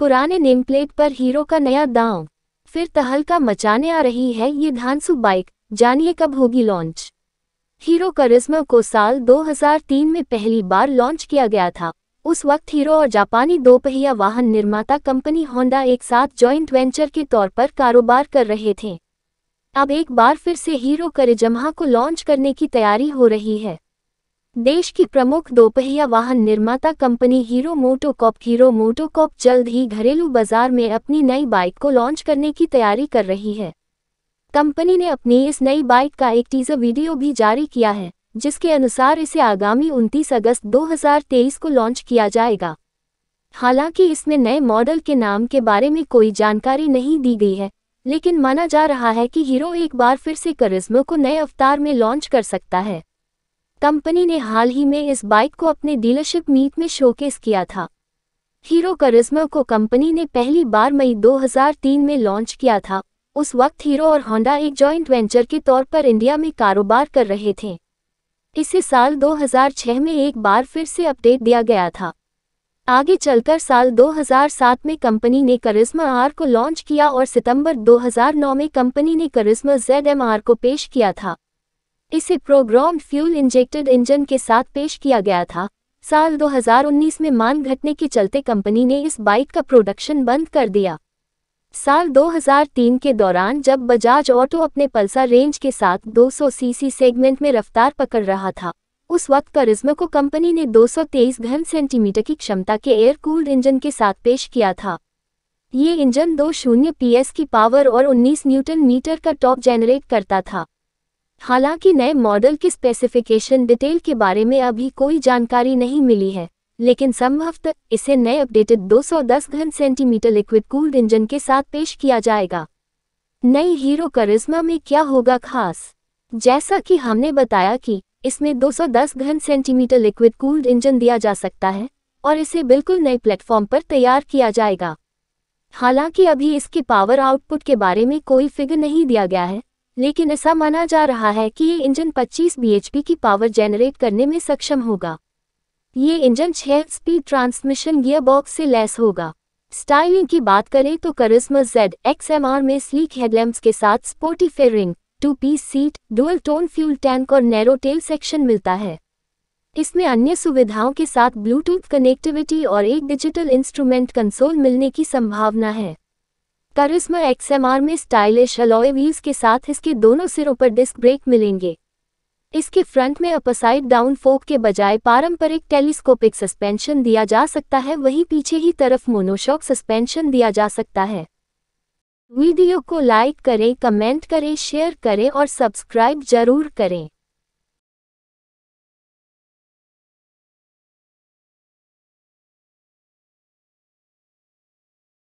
पुराने नेमप्लेट पर हीरो का नया दांव फिर तहलका मचाने आ रही है ये धानसु बाइक जानिए कब होगी लॉन्च हीरो करिश्मा को साल 2003 में पहली बार लॉन्च किया गया था उस वक्त हीरो और जापानी दोपहिया वाहन निर्माता कंपनी होंडा एक साथ जॉइंट वेंचर के तौर पर कारोबार कर रहे थे अब एक बार फिर से हीरो करिजम्हा को लॉन्च करने की तैयारी हो रही है देश की प्रमुख दोपहिया वाहन निर्माता कंपनी हीरो मोटोकॉप हीरो मोटोकॉप जल्द ही घरेलू बाजार में अपनी नई बाइक को लॉन्च करने की तैयारी कर रही है कंपनी ने अपनी इस नई बाइक का एक टीजर वीडियो भी जारी किया है जिसके अनुसार इसे आगामी 29 अगस्त 2023 को लॉन्च किया जाएगा हालांकि इसमें नए मॉडल के नाम के बारे में कोई जानकारी नहीं दी गई है लेकिन माना जा रहा है कि हीरो एक बार फिर से करिश्मा को नए अवतार में लॉन्च कर सकता है कंपनी ने हाल ही में इस बाइक को अपने डीलरशिप मीट में शोकेस किया था हीरो करिश्मा को कंपनी ने पहली बार मई 2003 में लॉन्च किया था उस वक्त हीरो और होंडा एक जॉइंट वेंचर के तौर पर इंडिया में कारोबार कर रहे थे इसे साल 2006 में एक बार फिर से अपडेट दिया गया था आगे चलकर साल 2007 में कंपनी ने करिश्मा आर को लॉन्च किया और सितंबर 2009 में कंपनी ने करिश्मा जेड एम आर को पेश किया था इसे प्रोग्राम फ्यूल इंजेक्टेड इंजन के साथ पेश किया गया था साल 2019 में मान घटने के चलते कंपनी ने इस बाइक का प्रोडक्शन बंद कर दिया साल 2003 के दौरान जब बजाज ऑटो अपने पल्सर रेंज के साथ 200 सीसी सेगमेंट में रफ्तार पकड़ रहा था उस वक्त करिज्मा को कंपनी ने 223 घन सेंटीमीटर की क्षमता के एयर कूल्ड इंजन के साथ पेश किया था ये इंजन दो शून्य पी की पावर और 19 न्यूटन मीटर का टॉप जेनरेट करता था हालांकि नए मॉडल की स्पेसिफिकेशन डिटेल के बारे में अभी कोई जानकारी नहीं मिली है लेकिन संभवतः इसे नए अपडेटेड 210 घन सेंटीमीटर लिक्विड कूल्ड इंजन के साथ पेश किया जाएगा नई हीरो करिश्मा में क्या होगा खास जैसा कि हमने बताया कि इसमें 210 घन सेंटीमीटर लिक्विड कूल्ड इंजन दिया जा सकता है और इसे बिल्कुल नए प्लेटफॉर्म पर तैयार किया जाएगा हालांकि अभी इसके पावर आउटपुट के बारे में कोई फिगर नहीं दिया गया है लेकिन ऐसा माना जा रहा है कि ये इंजन 25 bhp की पावर जेनरेट करने में सक्षम होगा ये इंजन 6 स्पीड ट्रांसमिशन गियरबॉक्स से लैस होगा स्टाइलिंग की बात करें तो करिश्मा जेड एक्स में स्लीक हेडलैम्प के साथ sporty fairing two piece seat dual tone fuel tank और नैरो टेल सेक्शन मिलता है इसमें अन्य सुविधाओं के साथ ब्लूटूथ कनेक्टिविटी और एक डिजिटल इंस्ट्रूमेंट कंसोल मिलने की संभावना है करिश्मा एक्सएमआर में स्टाइलिश अलॉय व्हील्स के साथ इसके दोनों सिरों पर डिस्क ब्रेक मिलेंगे इसके फ्रंट में अपसाइड डाउन फोक के बजाय पारंपरिक टेलीस्कोपिक सस्पेंशन दिया जा सकता है वहीं पीछे ही तरफ मोनोशॉक सस्पेंशन दिया जा सकता है वीडियो को लाइक करें कमेंट करें शेयर करें और सब्सक्राइब जरूर करें